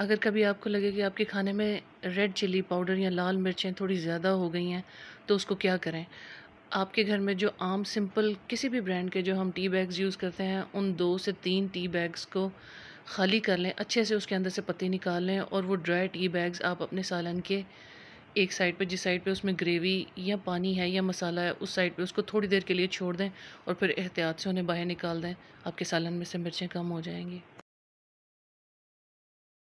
अगर कभी आपको लगे कि आपके खाने में रेड चिली पाउडर या लाल मिर्चें थोड़ी ज़्यादा हो गई हैं तो उसको क्या करें आपके घर में जो आम सिंपल किसी भी ब्रांड के जो हम टी बैग्स यूज़ करते हैं उन दो से तीन टी बैग्स को खाली कर लें अच्छे से उसके अंदर से पत्ते निकाल लें और वो ड्राई टी बैग्स आप अपने सालन के एक साइड पे जिस साइड पे उसमें ग्रेवी या पानी है या मसाला है उस साइड पे उसको थोड़ी देर के लिए छोड़ दें और फिर एहतियात से उन्हें बाहर निकाल दें आपके सालन में से मिर्चें कम हो जाएंगी